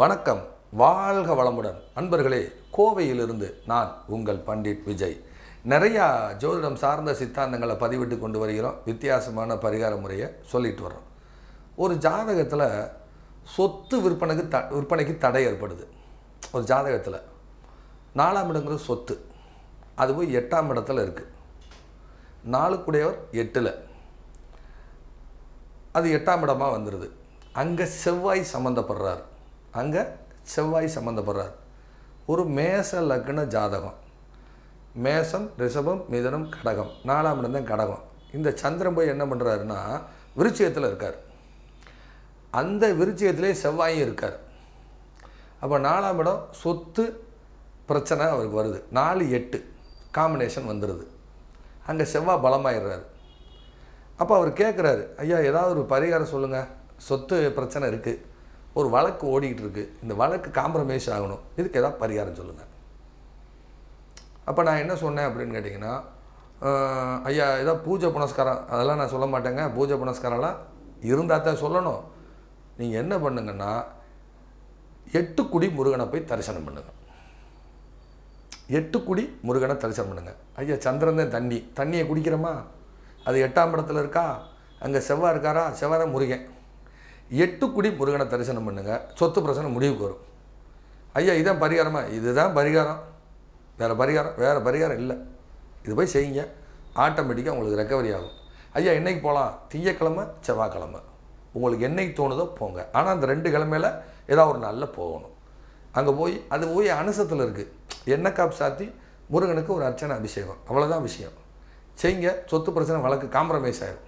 வணக்கம் வாழ்க வளமுடன் அன்பர்களே கோவையிலிருந்து நான் உங்கள் பண்டிட் விஜய் நிறையா ஜோதிடம் சார்ந்த சித்தாந்தங்களை பதிவிட்டு கொண்டு வருகிறோம் வித்தியாசமான பரிகார முறையை சொல்லிட்டு வர்றோம் ஒரு ஜாதகத்தில் சொத்து விற்பனைக்கு த விற்பனைக்கு தடை ஏற்படுது ஒரு ஜாதகத்தில் நாலாம் இடங்கிறது சொத்து அது போய் எட்டாம் இடத்துல இருக்குது நாலுக்குடையவர் எட்டில் அது எட்டாம் இடமாக வந்துடுது அங்கே செவ்வாய் சம்மந்தப்படுறார் அங்கே செவ்வாய் சம்மந்தப்படுறார் ஒரு மேச லக்ன ஜாதகம் மேசம் ரிஷபம் மிதனம் கடகம் நாலாம் இடம் தான் கடகம் இந்த சந்திரன் போய் என்ன பண்ணுறாருன்னா விருச்சியத்தில் இருக்கார் அந்த விருச்சியத்திலே செவ்வாயும் இருக்கார் அப்போ நாலாம் இடம் சொத்து பிரச்சனை அவருக்கு வருது நாலு எட்டு காம்பினேஷன் வந்துடுது அங்கே செவ்வாய் பலமாயிடுறாரு அப்போ அவர் கேட்குறாரு ஐயா ஏதாவது ஒரு பரிகாரம் சொல்லுங்கள் சொத்து பிரச்சனை இருக்குது ஒரு வழக்கு ஓடிக்கிட்டு இருக்கு இந்த வழக்கு காம்ப்ரமைஸ் ஆகணும் இதுக்கு ஏதாவது பரிகாரம் சொல்லுங்கள் அப்போ நான் என்ன சொன்னேன் அப்படின்னு கேட்டிங்கன்னா ஐயா ஏதாவது பூஜை புனஸ்காரம் அதெல்லாம் நான் சொல்ல மாட்டேங்க பூஜை புனஸ்காரம்லாம் இருந்தால் தான் சொல்லணும் நீங்கள் என்ன பண்ணுங்கன்னா குடி முருகனை போய் தரிசனம் பண்ணுங்கள் குடி முருகனை தரிசனம் பண்ணுங்கள் ஐயா சந்திரன் தான் தண்ணி தண்ணியை குடிக்கிறோமா அது எட்டாம் இடத்துல இருக்கா அங்கே செவ்வாய் இருக்காரா செவ்வாய் முருகன் எட்டு குடி முருகனை தரிசனம் பண்ணுங்கள் சொத்து பிரச்சனை முடிவுக்கு வரும் ஐயா இதுதான் பரிகாரமா இதுதான் பரிகாரம் வேறு பரிகாரம் வேறு பரிகாரம் இல்லை இது போய் செய்யுங்க ஆட்டோமேட்டிக்காக உங்களுக்கு ரெக்கவரி ஆகும் ஐயா என்னைக்கு போகலாம் திங்கக்கிழமை செவ்வாய்க்கிழமை உங்களுக்கு என்னைக்கு தோணுதோ போங்க ஆனால் அந்த ரெண்டு கிழமையில் ஏதாவது ஒரு நாளில் போகணும் அங்கே போய் அது போய் அனுசத்தில் இருக்குது என்ன காப்பு சாத்தி முருகனுக்கு ஒரு அர்ச்சனை அபிஷேகம் அவ்வளோதான் விஷயம் செய்யுங்க சொத்து பிரச்சனை வழக்கு காம்ப்ரமைஸ் ஆகிடும்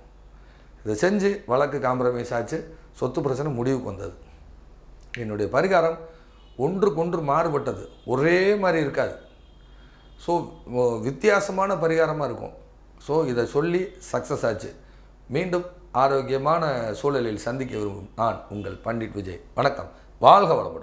இதை செஞ்சு வழக்கு காம்ப்ரமைஸ் ஆச்சு சொத்து பிரச்சனை முடிவுக்கு வந்தது என்னுடைய பரிகாரம் ஒன்றுக்கொன்று மாறுபட்டது ஒரே மாதிரி இருக்காது ஸோ வித்தியாசமான பரிகாரமாக இருக்கும் ஸோ இதை சொல்லி சக்ஸஸ் ஆச்சு மீண்டும் ஆரோக்கியமான சூழலில் சந்திக்க விரும்பும் நான் உங்கள் பண்டிட் விஜய் வணக்கம் வாழ்க வளமுடன்